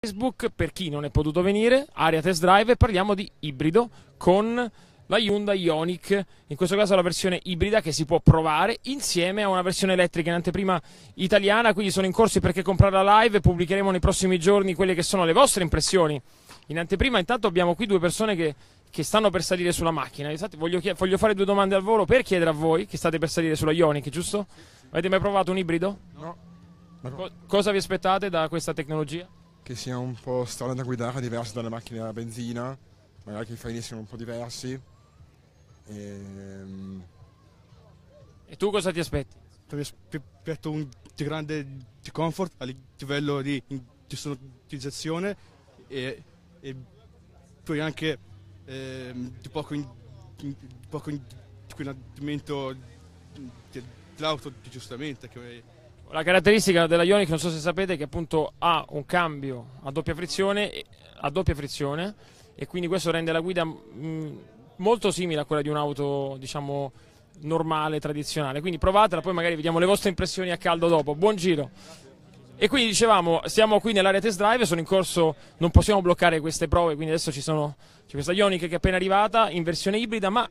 Facebook per chi non è potuto venire, Aria test drive e parliamo di ibrido con la Hyundai Ionic, in questo caso la versione ibrida che si può provare insieme a una versione elettrica in anteprima italiana, quindi sono in corso perché comprarla live e pubblicheremo nei prossimi giorni quelle che sono le vostre impressioni. In anteprima intanto abbiamo qui due persone che, che stanno per salire sulla macchina, Infatti, voglio, voglio, fare due domande al volo per chiedere a voi che state per salire sulla Ionic, giusto? Avete mai provato un ibrido? No. Co cosa vi aspettate da questa tecnologia? che sia un po' strana da guidare, diversa dalle macchine a benzina, magari che i freni siano un po' diversi. E, ehm, e tu cosa ti aspetti? Mi aspetto un grande comfort a livello di, di sonorizzazione e, e, poi anche eh, di poco, in, poco inquinamento dell'auto, giustamente. Che, la caratteristica della Ionic, non so se sapete, è che appunto ha un cambio a doppia frizione, a doppia frizione e quindi questo rende la guida mh, mm, molto simile a quella di un'auto, diciamo, normale, tradizionale. Quindi provatela, poi magari vediamo le vostre impressioni a caldo dopo. Buon giro! E quindi dicevamo, siamo qui nell'area test drive, sono in corso, non possiamo bloccare queste prove, quindi adesso ci sono, c'è questa Ionic che è appena arrivata in versione ibrida, ma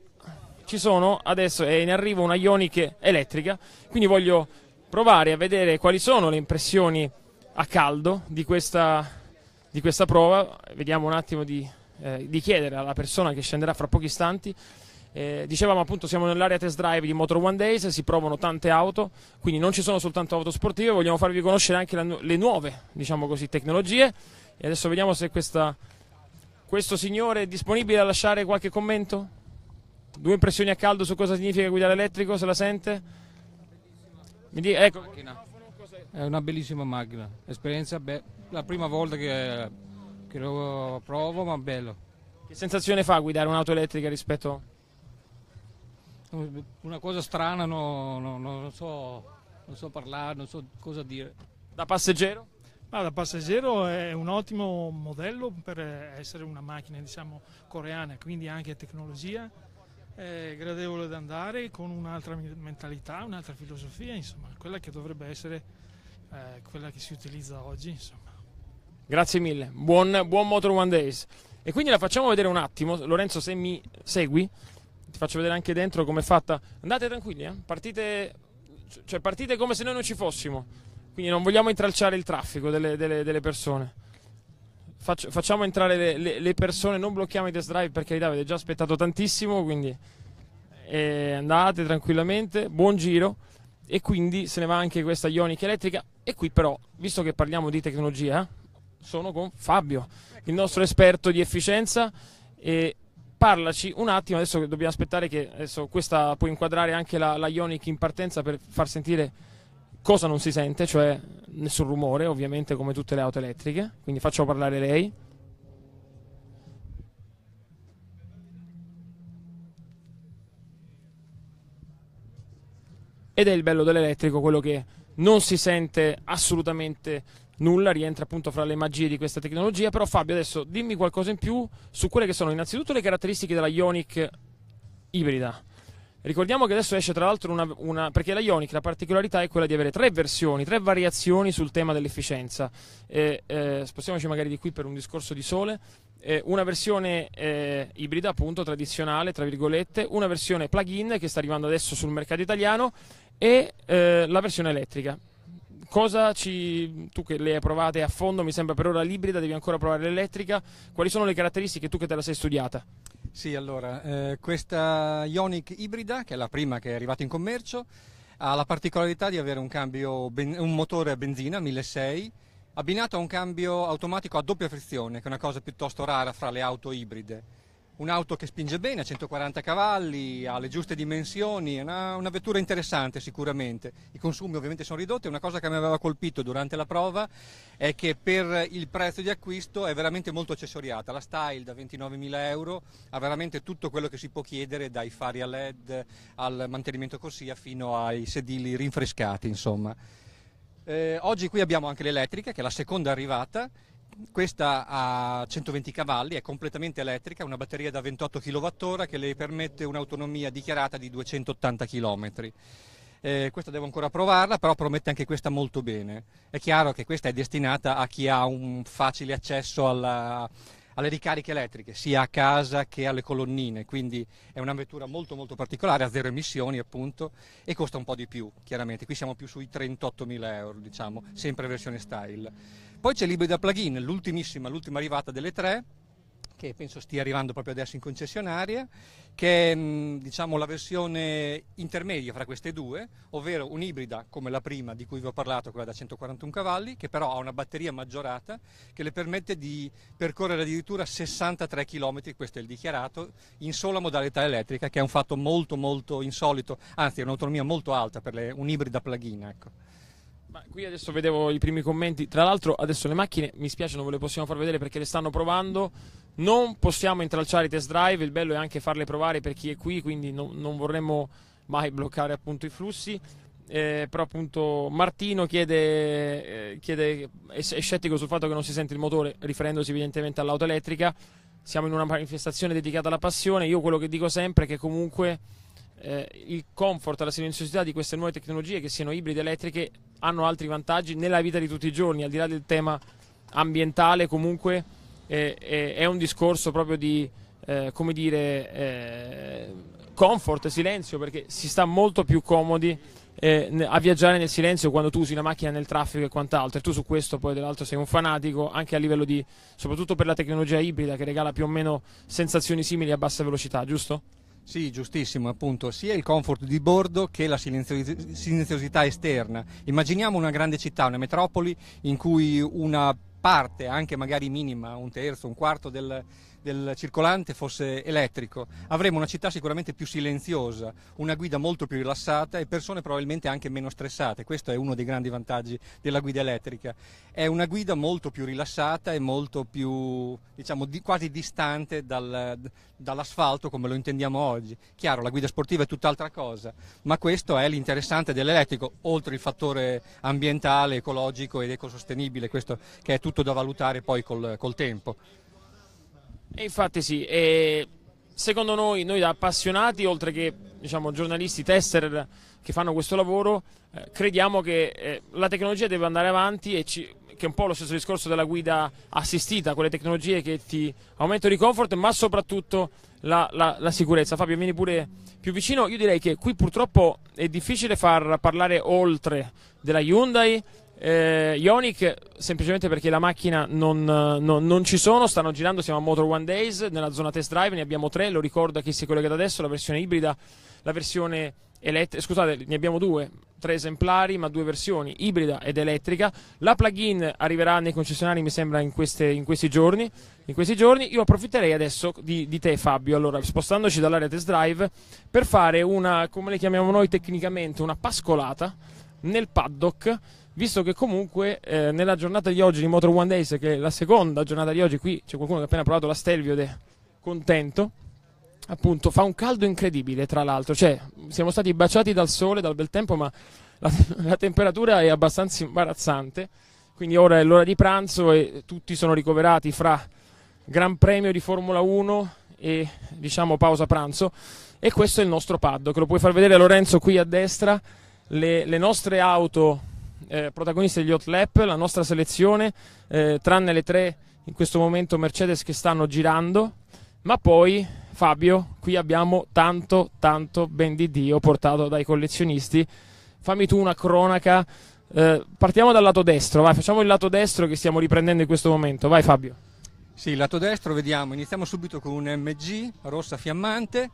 ci sono adesso, è in arrivo una Ionic elettrica, quindi voglio provare a vedere quali sono le impressioni a caldo di questa, di questa prova. Vediamo un attimo di, eh, di, chiedere alla persona che scenderà fra pochi istanti. Eh, dicevamo appunto siamo nell'area test drive di Motor One Days, si provano tante auto, quindi non ci sono soltanto auto sportive, vogliamo farvi conoscere anche la, le nuove diciamo così, tecnologie. E adesso vediamo se questa, questo signore è disponibile a lasciare qualche commento. Due impressioni a caldo su cosa significa guidare elettrico, se la sente? di, ecco, è una bellissima macchina, esperienza be- la prima volta che, che, lo provo, ma bello. Che sensazione fa guidare un'auto elettrica rispetto? Una cosa strana, no, no, no, non, so, non so parlare, non so cosa dire. Da passeggero? Ma da passeggero è un ottimo modello per essere una macchina diciamo, coreana, quindi anche tecnologia, è gradevole da andare con un'altra mentalità, un'altra filosofia, insomma, quella che dovrebbe essere eh, quella che si utilizza oggi, insomma. Grazie mille, buon, buon Motor One Days. E quindi la facciamo vedere un attimo, Lorenzo se mi segui, ti faccio vedere anche dentro com'è fatta. Andate tranquilli, eh? partite, cioè partite come se noi non ci fossimo, quindi non vogliamo intralciare il traffico delle, delle, delle persone. Faccio, facciamo entrare le, le, le, persone, non blocchiamo i test drive perché carità, avete già aspettato tantissimo, quindi eh, andate tranquillamente, buon giro e quindi se ne va anche questa ionica elettrica e qui però, visto che parliamo di tecnologia, sono con Fabio, il nostro esperto di efficienza e parlaci un attimo, adesso dobbiamo aspettare che adesso questa puoi inquadrare anche la, la Ionic in partenza per far sentire cosa non si sente, cioè nessun rumore, ovviamente come tutte le auto elettriche, quindi faccio parlare lei. Ed è il bello dell'elettrico, quello che non si sente assolutamente nulla, rientra appunto fra le magie di questa tecnologia, però Fabio adesso dimmi qualcosa in più su quelle che sono innanzitutto le caratteristiche della Ionic ibrida. Ricordiamo che adesso esce tra l'altro una, una, perché la Ionic la particolarità è quella di avere tre versioni, tre variazioni sul tema dell'efficienza. E, eh, spostiamoci magari di qui per un discorso di sole. Eh, una versione eh, ibrida, appunto, tradizionale, tra virgolette, una versione plug-in che sta arrivando adesso sul mercato italiano e eh, la versione elettrica. Cosa Ci, tu che le hai provate a fondo, mi sembra per ora l'ibrida, devi ancora provare l'elettrica. Quali sono le caratteristiche tu che te la sei studiata? Sì, allora, eh, questa Ionic ibrida, che è la prima che è arrivata in commercio, ha la particolarità di avere un, cambio, un motore a benzina 1600 abbinato a un cambio automatico a doppia frizione, che è una cosa piuttosto rara fra le auto ibride un'auto che spinge bene, a 140 cavalli, ha le giuste dimensioni, è una, una, vettura interessante sicuramente. I consumi ovviamente sono ridotti, una cosa che mi aveva colpito durante la prova è che per il prezzo di acquisto è veramente molto accessoriata, la Style da 29.000 euro ha veramente tutto quello che si può chiedere dai fari a LED al mantenimento corsia fino ai sedili rinfrescati insomma. Eh, oggi qui abbiamo anche l'elettrica che è la seconda arrivata questa ha 120 cavalli, è completamente elettrica, una batteria da 28 kWh che le permette un'autonomia dichiarata di 280 km. Eh, questa devo ancora provarla, però promette anche questa molto bene. È chiaro che questa è destinata a chi ha un facile accesso alla, alle ricariche elettriche, sia a casa che alle colonnine, quindi è una vettura molto molto particolare, a zero emissioni appunto, e costa un po' di più, chiaramente. Qui siamo più sui 38.000 euro, diciamo, sempre versione style. Poi c'è l'ibrida plug-in, l'ultimissima, l'ultima arrivata delle tre, che penso stia arrivando proprio adesso in concessionaria, che è mm, diciamo, la versione intermedia fra queste due, ovvero un'ibrida come la prima di cui vi ho parlato, quella da 141 cavalli, che però ha una batteria maggiorata che le permette di percorrere addirittura 63 km, questo è il dichiarato, in sola modalità elettrica, che è un fatto molto molto insolito, anzi è un'autonomia molto alta per le, un'ibrida plug-in. Ecco. Ma qui adesso vedevo i primi commenti. Tra l'altro, adesso le macchine mi spiace, non ve le possiamo far vedere perché le stanno provando. Non possiamo intralciare i test drive. Il bello è anche farle provare per chi è qui, quindi no, non vorremmo mai bloccare appunto i flussi. Eh, però appunto Martino chiede, eh, chiede è, è, scettico sul fatto che non si sente il motore, riferendosi evidentemente all'auto elettrica. Siamo in una manifestazione dedicata alla passione. Io quello che dico sempre è che comunque eh, il comfort, la silenziosità di queste nuove tecnologie, che siano ibride elettriche, hanno altri vantaggi nella vita di tutti i giorni, al di là del tema ambientale comunque eh, eh, è un discorso proprio di, eh, come dire, eh, comfort, silenzio, perché si sta molto più comodi eh, a viaggiare nel silenzio quando tu usi la macchina nel traffico e quant'altro. E tu su questo poi dell'altro sei un fanatico anche a livello di, soprattutto per la tecnologia ibrida che regala più o meno sensazioni simili a bassa velocità, giusto? Sì, giustissimo, appunto, sia il comfort di bordo che la silenziosità esterna. Immaginiamo una grande città, una metropoli in cui una parte, anche magari minima, un terzo, un quarto del, del circolante fosse elettrico, avremmo una città sicuramente più silenziosa, una guida molto più rilassata e persone probabilmente anche meno stressate. Questo è uno dei grandi vantaggi della guida elettrica. È una guida molto più rilassata e molto più, diciamo, di, quasi distante dal, dall'asfalto come lo intendiamo oggi. Chiaro, la guida sportiva è tutt'altra cosa, ma questo è l'interessante dell'elettrico, oltre il fattore ambientale, ecologico ed ecosostenibile, questo che è tutto da valutare poi col, col tempo. E infatti sì, e secondo noi, noi da appassionati, oltre che diciamo, giornalisti, tester che fanno questo lavoro, eh, crediamo che eh, la tecnologia deve andare avanti e ci, che è un po' lo stesso discorso della guida assistita, quelle tecnologie che ti aumentano il comfort, ma soprattutto la, la, la, sicurezza. Fabio, vieni pure più vicino. Io direi che qui purtroppo è difficile far parlare oltre della Hyundai eh, Ionic semplicemente perché la macchina non, non, non, ci sono, stanno girando, siamo a Motor One Days, nella zona test drive ne abbiamo tre, lo ricorda chi si è collegato adesso, la versione ibrida, la versione elettrica, scusate ne abbiamo due, tre esemplari ma due versioni, ibrida ed elettrica, la plug-in arriverà nei concessionari mi sembra in, queste, in, questi, giorni, in questi giorni, io approfitterei adesso di, di te Fabio, allora spostandoci dall'area test drive per fare una, come le chiamiamo noi tecnicamente, una pascolata nel paddock visto che comunque eh, nella giornata di oggi di Motor One Days, che è la seconda giornata di oggi, qui c'è qualcuno che ha appena provato la Stelvio ed è contento, appunto fa un caldo incredibile tra l'altro, cioè siamo stati baciati dal sole, dal bel tempo, ma la, la temperatura è abbastanza imbarazzante, quindi ora è l'ora di pranzo e tutti sono ricoverati fra Gran Premio di Formula 1 e diciamo pausa pranzo e questo è il nostro pad che lo puoi far vedere Lorenzo qui a destra le, le nostre auto eh, protagonisti degli hot lap, la nostra selezione, eh, tranne le tre in questo momento Mercedes che stanno girando, ma poi Fabio, qui abbiamo tanto, tanto ben di Dio portato dai collezionisti. Fammi tu una cronaca. Eh, partiamo dal lato destro, vai, facciamo il lato destro che stiamo riprendendo in questo momento. Vai Fabio. Sì, il lato destro, vediamo, iniziamo subito con un MG rossa fiammante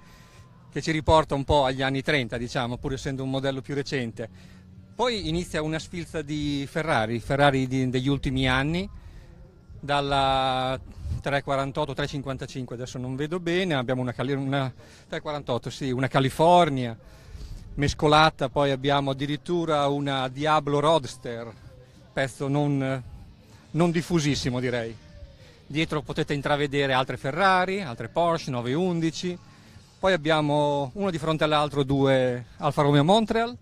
che ci riporta un po' agli anni 30, diciamo, pur essendo un modello più recente. Poi inizia una sfilza di Ferrari, Ferrari di, degli ultimi anni, dalla 348, 355, adesso non vedo bene, abbiamo una, una, 348, sì, una California mescolata, poi abbiamo addirittura una Diablo Roadster, pezzo non, non diffusissimo direi. Dietro potete intravedere altre Ferrari, altre Porsche 911, poi abbiamo uno di fronte all'altro due Alfa Romeo Montreal,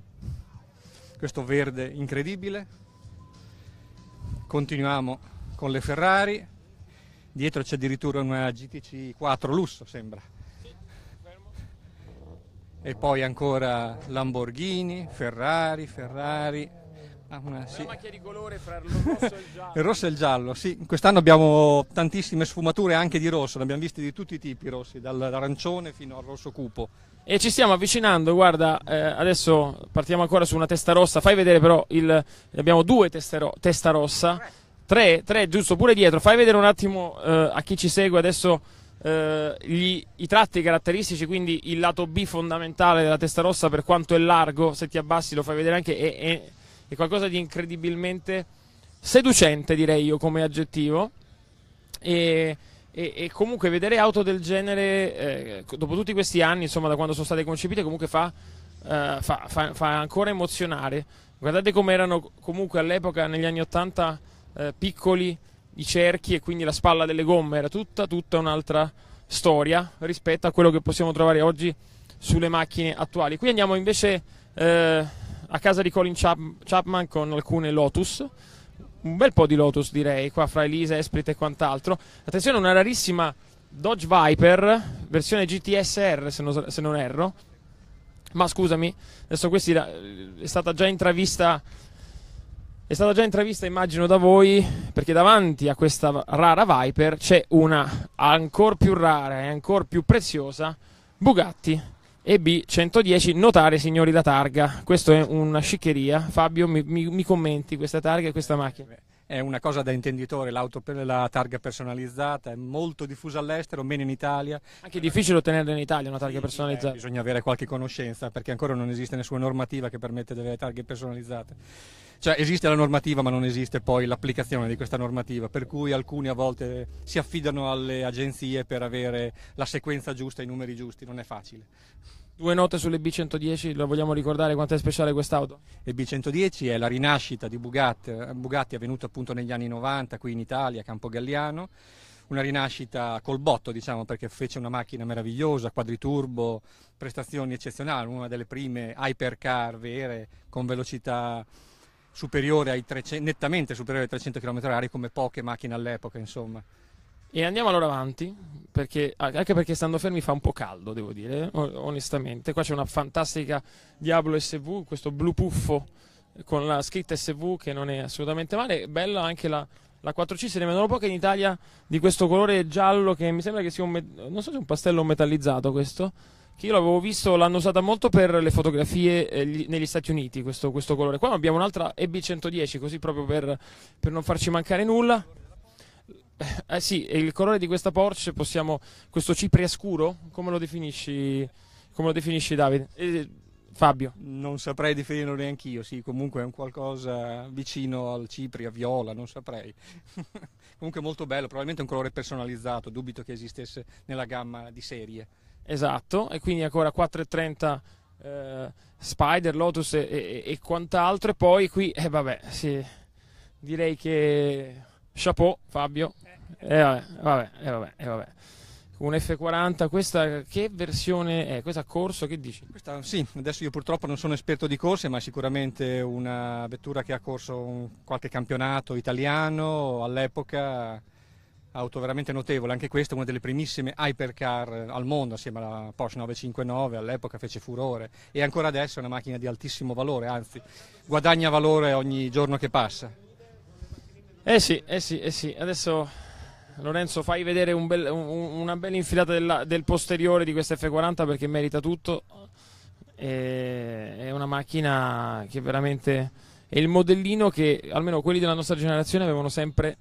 questo verde incredibile. Continuiamo con le Ferrari, dietro c'è addirittura una GTC 4 lusso sembra. E poi ancora Lamborghini, Ferrari, Ferrari, Ah, una, sì. una macchia di colore fra il rosso e il giallo. il rosso e il giallo, sì. Quest'anno abbiamo tantissime sfumature anche di rosso, ne abbiamo visti di tutti i tipi rossi, dall'arancione fino al rosso cupo. E ci stiamo avvicinando, guarda, eh, adesso partiamo ancora su una testa rossa, fai vedere però, il, abbiamo due testero, testa rossa, tre, tre, giusto, pure dietro, fai vedere un attimo eh, a chi ci segue adesso eh, gli, i tratti caratteristici, quindi il lato B fondamentale della testa rossa per quanto è largo, se ti abbassi lo fai vedere anche, è, è è qualcosa di incredibilmente seducente, direi io, come aggettivo. E, e, e comunque vedere auto del genere, eh, dopo tutti questi anni, insomma, da quando sono state concepite, comunque fa, eh, fa, fa, fa ancora emozionare. Guardate come erano comunque all'epoca, negli anni Ottanta, eh, piccoli i cerchi e quindi la spalla delle gomme era tutta, tutta un'altra storia rispetto a quello che possiamo trovare oggi sulle macchine attuali. Qui andiamo invece eh, a casa di Colin Chap- Chapman con alcune Lotus un bel po' di Lotus direi qua fra Elisa, Esprit e quant'altro attenzione una rarissima Dodge Viper versione GTSR se non, se non erro ma scusami adesso questa è stata già intravista è stata già intravista immagino da voi perché davanti a questa rara Viper c'è una ancora più rara e ancora più preziosa Bugatti e B 110 notare signori da targa. Questa è una sciccheria. Fabio, mi, mi, mi commenti questa targa e questa macchina? È una cosa da intenditore, l'auto per la targa personalizzata è molto diffusa all'estero, meno in Italia. Anche è difficile ottenerla in Italia una targa sì, personalizzata. Eh, bisogna avere qualche conoscenza perché ancora non esiste nessuna normativa che permette delle targhe personalizzate. Cioè esiste la normativa ma non esiste poi l'applicazione di questa normativa, per cui alcuni a volte si affidano alle agenzie per avere la sequenza giusta, i numeri giusti, non è facile. Due note sulle B110, lo vogliamo ricordare quanto è speciale quest'auto? Il B110 è la rinascita di Bugatti, Bugatti avvenuta appunto negli anni 90 qui in Italia, a Campogalliano una rinascita col botto, diciamo, perché fece una macchina meravigliosa, quadriturbo, prestazioni eccezionali, una delle prime hypercar vere con velocità superiore ai 300, nettamente superiore ai 300 km/h come poche macchine all'epoca, insomma. E andiamo allora avanti, perché, anche perché stando fermi fa un po' caldo, devo dire, eh, onestamente. Qua c'è una fantastica Diablo SV, questo blu puffo con la scritta SV che non è assolutamente male. Bella anche la, la 4C, se ne vedono poche in Italia di questo colore giallo che mi sembra che sia un... non so se un pastello metallizzato questo, che io l'avevo visto, l'hanno usata molto per le fotografie eh, negli Stati Uniti, questo, questo, colore. Qua abbiamo un'altra EB110, così proprio per, per non farci mancare nulla. Eh sì, il colore di questa Porsche possiamo... questo cipria scuro? Come lo definisci, come lo definisci Davide? Eh, Fabio? Non saprei definirlo neanche io, sì, comunque è un qualcosa vicino al cipria, viola, non saprei. comunque molto bello, probabilmente è un colore personalizzato, dubito che esistesse nella gamma di serie. Esatto, e quindi ancora 4,30 eh, Spider, Lotus e, e, e, quant'altro. E poi qui, eh, vabbè, sì, direi che chapeau Fabio. Eh, vabbè, e eh, eh, vabbè, eh, vabbè un F40, questa che versione è? Questa corso, che dici? Questa, sì, adesso io purtroppo non sono esperto di corse, ma sicuramente una vettura che ha corso un, qualche campionato italiano all'epoca auto veramente notevole, anche questa è una delle primissime hypercar eh, al mondo assieme alla Porsche 959, all'epoca fece furore e ancora adesso è una macchina di altissimo valore, anzi guadagna valore ogni giorno che passa. Eh sì, eh sì, eh sì, adesso Lorenzo fai vedere un bel, un, una bella infilata della, del posteriore di questa F40 perché merita tutto, e, è una macchina che veramente è il modellino che almeno quelli della nostra generazione avevano sempre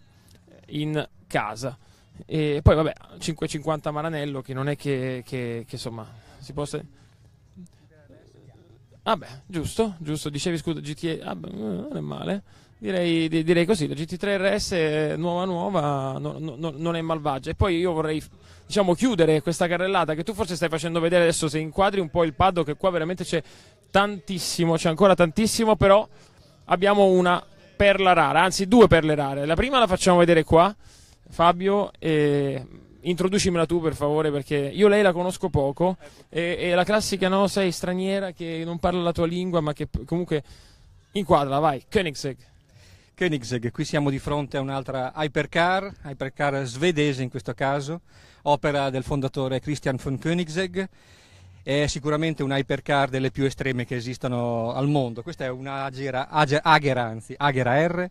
in casa. E poi vabbè, 5,50 Maranello che non è che, che, che insomma si possa... Vabbè, ah giusto, giusto, dicevi scusa GTA, ah beh, non è male. Direi, direi, così, la GT3 RS nuova nuova no, no, non è malvagia. E poi io vorrei diciamo, chiudere questa carrellata che tu forse stai facendo vedere adesso se inquadri un po' il paddock che qua veramente c'è tantissimo, c'è ancora tantissimo, però abbiamo una perla rara, anzi due perle rare. La prima la facciamo vedere qua Fabio, e introducimela tu per favore perché io lei la conosco poco e, e la classica no, sei straniera che non parla la tua lingua ma che comunque inquadra, vai, Koenigsegg. Koenigsegg, qui siamo di fronte a un'altra hypercar, hypercar svedese in questo caso, opera del fondatore Christian von Koenigsegg, è sicuramente un'hypercar delle più estreme che esistono al mondo, questa è una Agera, Agera, Agera, anzi, Agera R,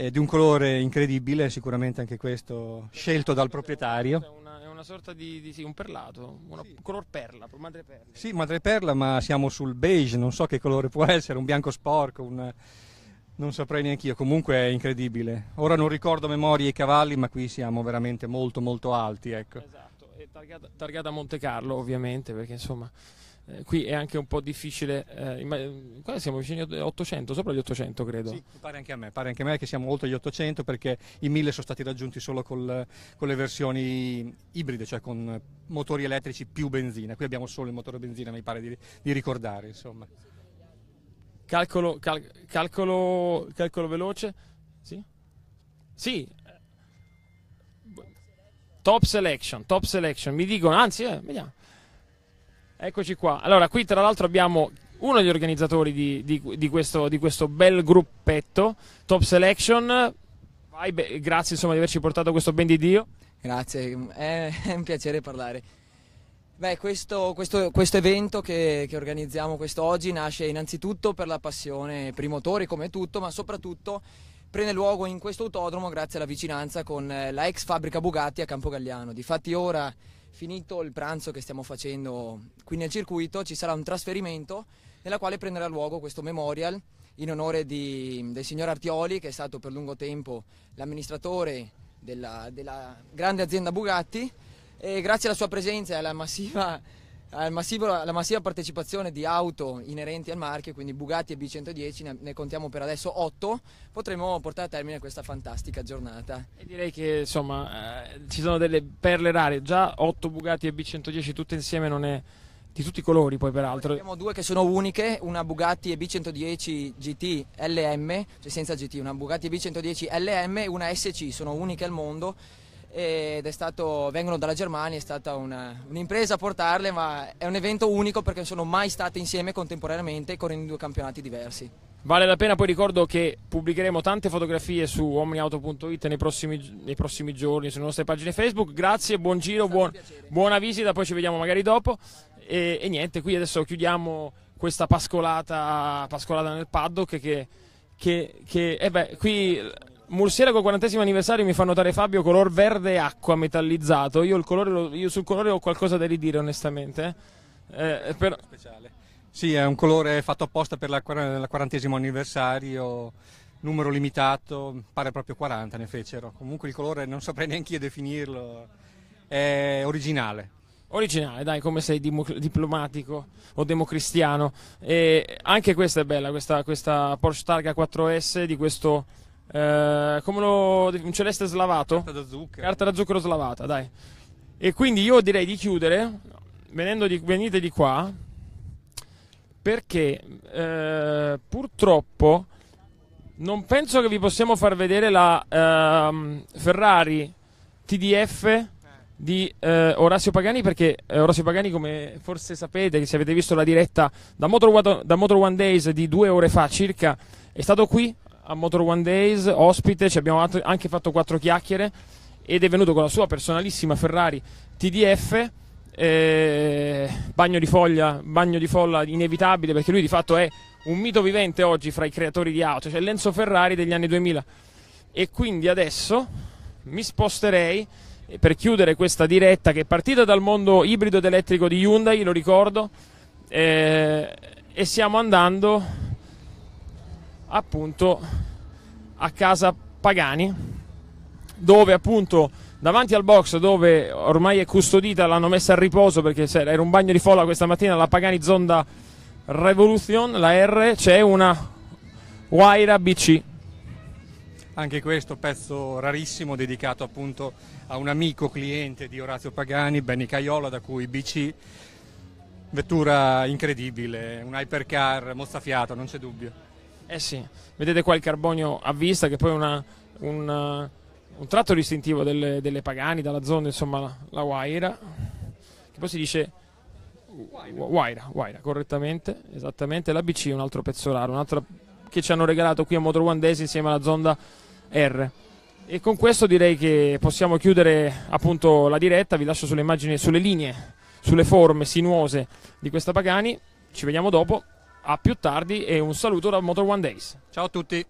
eh, di un colore incredibile, sicuramente anche questo scelto dal proprietario. Una, è una sorta di, di sì, un perlato, un sì. color perla, madreperla. Sì, madreperla, ma siamo sul beige, non so che colore può essere, un bianco sporco, un... non saprei neanche io, comunque è incredibile. Ora non ricordo a memoria i cavalli, ma qui siamo veramente molto molto alti, ecco. Esatto, e targata, targata Monte Carlo ovviamente, perché insomma... Eh, qui è anche un po' difficile, eh, qua siamo vicini agli 800, sopra gli 800 credo. Sì, pare anche a me, pare anche a me che siamo oltre gli 800 perché i 1000 sono stati raggiunti solo col, con le versioni ibride, cioè con motori elettrici più benzina, qui abbiamo solo il motore benzina mi pare di, di ricordare insomma. Calcolo, cal, calcolo, calcolo veloce, sì? Sì, Top selection, top selection, mi dicono, anzi, eh, vediamo. Eccoci qua. Allora, qui tra l'altro abbiamo uno degli organizzatori di, di, di, questo, di questo, bel gruppetto, Top Selection. Vai, beh, grazie insomma, di averci portato questo ben di Dio. Grazie, è, è un piacere parlare. Beh, questo, questo, questo, evento che, che organizziamo quest'oggi nasce innanzitutto per la passione per i motori come tutto, ma soprattutto prende luogo in questo autodromo grazie alla vicinanza con eh, la ex fabbrica Bugatti a Campogalliano. Difatti ora finito il pranzo che stiamo facendo qui nel circuito ci sarà un trasferimento nella quale prenderà luogo questo memorial in onore di, del signor Artioli che è stato per lungo tempo l'amministratore della, della grande azienda Bugatti e grazie alla sua presenza e alla massiva massivo, la massiva partecipazione di auto inerenti al marchio, quindi Bugatti e B110, ne, contiamo per adesso 8, potremo portare a termine questa fantastica giornata. E direi che insomma eh, ci sono delle perle rare, già 8 Bugatti e B110 tutte insieme non è di tutti i colori poi peraltro. Abbiamo due che sono uniche, una Bugatti e b 110 GT LM, cioè senza GT, una Bugatti e b 110 LM e una SC, sono uniche al mondo ed è stato, vengono dalla Germania, è stata una, un'impresa portarle, ma è un evento unico perché non sono mai state insieme contemporaneamente correndo in due campionati diversi. Vale la pena, poi ricordo che pubblicheremo tante fotografie su omniauto.it nei prossimi, nei prossimi giorni sulle nostre pagine Facebook. Grazie, buon giro, buon, buona visita, poi ci vediamo magari dopo. E, e, niente, qui adesso chiudiamo questa pascolata, pascolata nel paddock che, che, che eh beh, qui Mursiera col 40 anniversario mi fa notare Fabio color verde acqua metallizzato. Io, colore io sul colore ho qualcosa da ridire, onestamente. Eh, eh, eh però... Sì, è un colore fatto apposta per il 40 anniversario, numero limitato, pare proprio 40 ne fecero. Comunque il colore non saprei neanche io definirlo, è originale. Originale, dai, come sei diplomatico o democristiano. E anche questa è bella, questa, questa Porsche Targa 4S di questo eh, come lo un celeste slavato? Carta da zucchero. Carta da zucchero slavata, dai. E quindi io direi di chiudere venendo di, venite di qua perché eh, purtroppo non penso che vi possiamo far vedere la eh, Ferrari TDF di eh, Orazio Pagani perché eh, Orazio Pagani come forse sapete se avete visto la diretta da Motor da Motor One Days di due ore fa circa è stato qui a Motor One Days, ospite, ci abbiamo anche fatto quattro chiacchiere ed è venuto con la sua personalissima Ferrari TDF. Eh, bagno di foglia, bagno di folla inevitabile perché lui di fatto è un mito vivente oggi fra i creatori di auto, cioè Lenzo Ferrari degli anni 2000. E quindi adesso mi sposterei per chiudere questa diretta che è partita dal mondo ibrido ed elettrico di Hyundai, lo ricordo, eh, e stiamo andando appunto a casa Pagani dove appunto davanti al box dove ormai è custodita l'hanno messa a riposo perché era un bagno di folla questa mattina la Pagani Zonda Revolution la R c'è una Waira BC anche questo pezzo rarissimo dedicato appunto a un amico cliente di Orazio Pagani, Benny Caiola, da cui BC, vettura incredibile, un hypercar mozzafiato, non c'è dubbio. Eh sì, vedete qua il carbonio a vista che poi è una, un, un, tratto distintivo delle, delle, Pagani, dalla zona, insomma, la, la Waira, che poi si dice Waira, Waira, correttamente, esattamente, la BC è un altro pezzo raro, altro che ci hanno regalato qui a Motor One Days insieme alla Zonda R. E con questo direi che possiamo chiudere appunto la diretta, vi lascio sulle immagini, sulle linee, sulle forme sinuose di questa Pagani, ci vediamo dopo a più tardi e un saluto da Motor One Days. Ciao a tutti.